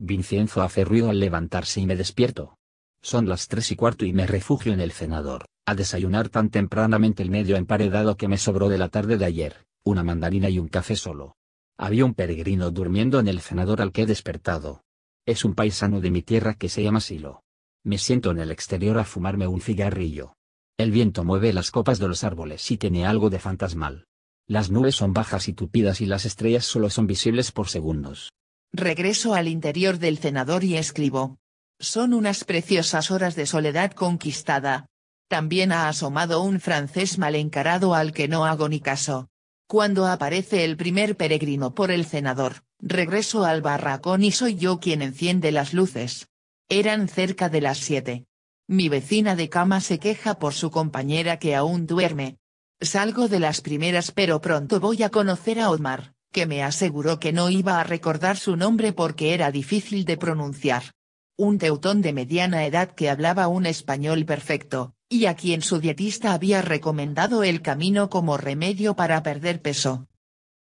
Vincenzo hace ruido al levantarse y me despierto. Son las tres y cuarto y me refugio en el cenador, a desayunar tan tempranamente el medio emparedado que me sobró de la tarde de ayer, una mandarina y un café solo. Había un peregrino durmiendo en el cenador al que he despertado. Es un paisano de mi tierra que se llama Silo. Me siento en el exterior a fumarme un cigarrillo. El viento mueve las copas de los árboles y tiene algo de fantasmal. Las nubes son bajas y tupidas y las estrellas solo son visibles por segundos. Regreso al interior del cenador y escribo. Son unas preciosas horas de soledad conquistada. También ha asomado un francés mal encarado al que no hago ni caso. Cuando aparece el primer peregrino por el cenador, regreso al barracón y soy yo quien enciende las luces. Eran cerca de las siete. Mi vecina de cama se queja por su compañera que aún duerme. Salgo de las primeras pero pronto voy a conocer a Omar» que me aseguró que no iba a recordar su nombre porque era difícil de pronunciar. Un teutón de mediana edad que hablaba un español perfecto, y a quien su dietista había recomendado el camino como remedio para perder peso.